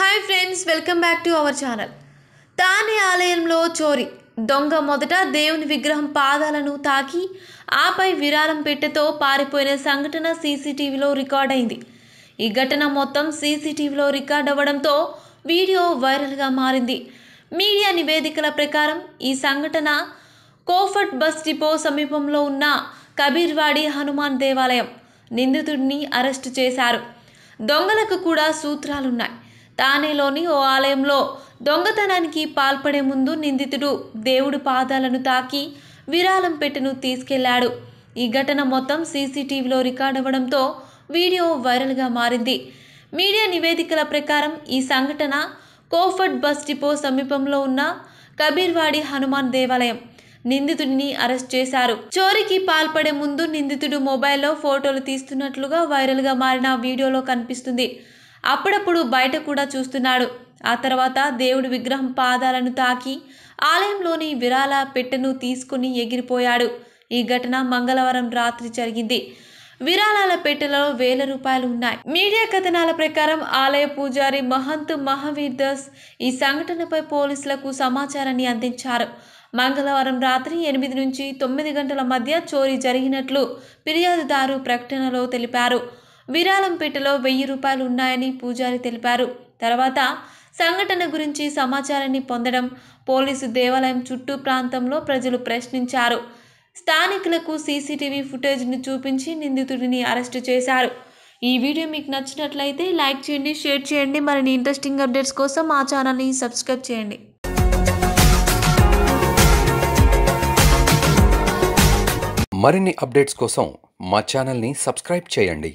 hi friends welcome back to our channel తానే ఆలయంలో చోరీ దొంగ మొదట దేవుని విగ్రహం పాదాలను తాకి ఆపై విరాళం పెట్టెతో పారిపోయిన సంఘటన సీసీటీవీలో రికార్డ్ అయింది ఈ ఘటన మొత్తం సీసీటీవీలో రికార్డ్ అవ్వడంతో వీడియో వైరల్గా మారింది మీడియా నివేదికల ప్రకారం ఈ సంఘటన కోఫట్ బస్ డిపో సమీపంలో ఉన్న కబీర్వాడి హనుమాన్ దేవాలయం నిందితుడిని అరెస్టు చేశారు దొంగలకు కూడా సూత్రాలున్నాయి తానేలోని ఓ ఆలయంలో దొంగతనానికి పాల్పడే ముందు నిందితుడు దేవుడి పాదాలను తాకి విరాళం పెట్టెను తీసుకెళ్లాడు ఈ ఘటన మొత్తం సీసీటీవీలో రికార్డ్ అవ్వడంతో వీడియో వైరల్గా మారింది మీడియా నివేదికల ప్రకారం ఈ సంఘటన కోఫర్డ్ బస్ డిపో సమీపంలో ఉన్న కబీర్వాడి హనుమాన్ దేవాలయం నిందితుడిని అరెస్ట్ చేశారు చోరీకి పాల్పడే ముందు నిందితుడు మొబైల్లో ఫోటోలు తీస్తున్నట్లుగా వైరల్గా మారిన వీడియోలో కనిపిస్తుంది అప్పుడప్పుడు బయట కూడా చూస్తున్నాడు ఆ తర్వాత దేవుడి విగ్రహం పాదాలను తాకి ఆలయంలోని విరాళ పెట్టెను తీసుకుని ఎగిరిపోయాడు ఈ ఘటన మంగళవారం రాత్రి జరిగింది విరాళాల పెట్టెలో వేల రూపాయలు ఉన్నాయి మీడియా కథనాల ప్రకారం ఆలయ పూజారి మహంత్ మహావీర్ దాస్ ఈ సంఘటనపై పోలీసులకు సమాచారాన్ని అందించారు మంగళవారం రాత్రి ఎనిమిది నుంచి తొమ్మిది గంటల మధ్య చోరీ జరిగినట్లు ఫిర్యాదుదారు ప్రకటనలో తెలిపారు విరాళంపేటలో వెయ్యి రూపాయలు ఉన్నాయని పూజారి తెలిపారు తర్వాత సంఘటన గురించి సమాచారాన్ని పొందడం పోలీసు దేవాలయం చుట్టూ ప్రాంతంలో ప్రజలు ప్రశ్నించారు స్థానికులకు సీసీటీవీ ఫుటేజ్ను చూపించి నిందితుడిని అరెస్టు చేశారు ఈ వీడియో మీకు నచ్చినట్లయితే లైక్ చేయండి షేర్ చేయండి మరిన్ని ఇంట్రెస్టింగ్ అప్డేట్స్ కోసం మా ఛానల్ని సబ్స్క్రైబ్ చేయండి మరిన్ని అప్డేట్స్ కోసం మా ఛానల్ని సబ్స్క్రైబ్ చేయండి